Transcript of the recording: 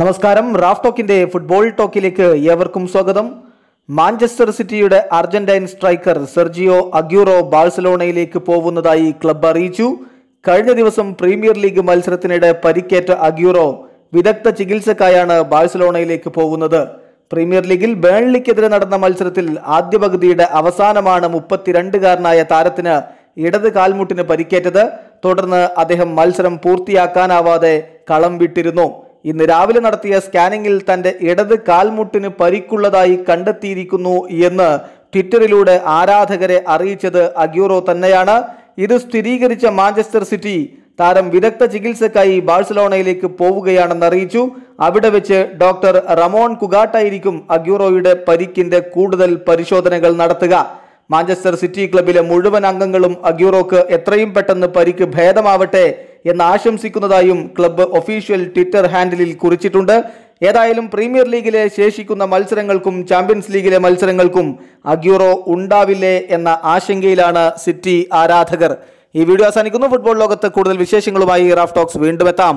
നമസ്കാരം Raf ടോക്കിന്റെ football ടോക്കിലേക്ക് ഏവർക്കും സ്വാഗതം മാഞ്ചസ്റ്റർ സിറ്റിയുടെ അർജന്റൈൻ സ്ട്രൈക്കർ സെർജിയോ അഗ്യൂറോ ബാഴ്സലോണയിലേക്ക് പോകുന്നതായി ക്ലബ് അറിയിച്ചു കഴിഞ്ഞ ദിവസം പ്രീമിയർ ലീഗ് മത്സരത്തിനിടെ പരിക്കേറ്റ അഗ്യൂറോ വിദഗ്ധ ചികിത്സക്കായാണ് ബാഴ്സലോണയിലേക്ക് പോകുന്നത് പ്രീമിയർ ലീഗിൽ ബേൺലിക്കെതിരെ നടന്ന മത്സരത്തിൽ ആദ്യ പകുതിയുടെ അവസാനമാണ് മുപ്പത്തിരണ്ടുകാരനായ താരത്തിന് ഇടത് കാൽമുട്ടിന് പരിക്കേറ്റത് തുടർന്ന് അദ്ദേഹം മത്സരം പൂർത്തിയാക്കാനാവാതെ കളം വിട്ടിരുന്നു ഇന്ന് രാവിലെ നടത്തിയ സ്കാനിങ്ങിൽ തന്റെ ഇടത് കാൽമുട്ടിന് പരിക്കുള്ളതായി കണ്ടെത്തിയിരിക്കുന്നു എന്ന് ട്വിറ്ററിലൂടെ ആരാധകരെ അറിയിച്ചത് അഗ്യൂറോ തന്നെയാണ് ഇത് സ്ഥിരീകരിച്ച മാഞ്ചസ്റ്റർ സിറ്റി താരം വിദഗ്ധ ചികിത്സക്കായി ബാഴ്സലോണയിലേക്ക് പോവുകയാണെന്ന് അറിയിച്ചു അവിടെ വെച്ച് ഡോക്ടർ റമോൺ കുഗാട്ടായിരിക്കും അഗ്യൂറോയുടെ പരിക്കിന്റെ കൂടുതൽ പരിശോധനകൾ നടത്തുക മാഞ്ചസ്റ്റർ സിറ്റി ക്ലബിലെ മുഴുവൻ അംഗങ്ങളും അഗ്യൂറോക്ക് എത്രയും പെട്ടെന്ന് പരിക്ക് ഭേദമാവട്ടെ എന്ന് ആശംസിക്കുന്നതായും ക്ലബ്ബ് ഒഫീഷ്യൽ ട്വിറ്റർ ഹാൻഡിലിൽ കുറിച്ചിട്ടുണ്ട് ഏതായാലും പ്രീമിയർ ലീഗിലെ ശേഷിക്കുന്ന മത്സരങ്ങൾക്കും ചാമ്പ്യൻസ് ലീഗിലെ മത്സരങ്ങൾക്കും അഗ്യൂറോ ഉണ്ടാവില്ലേ എന്ന ആശങ്കയിലാണ് സിറ്റി ആരാധകർ ഈ വീഡിയോ അവസാനിക്കുന്നു ഫുട്ബോൾ ലോകത്ത് കൂടുതൽ വിശേഷങ്ങളുമായി റാഫ് ടോക്സ് വീണ്ടും എത്താം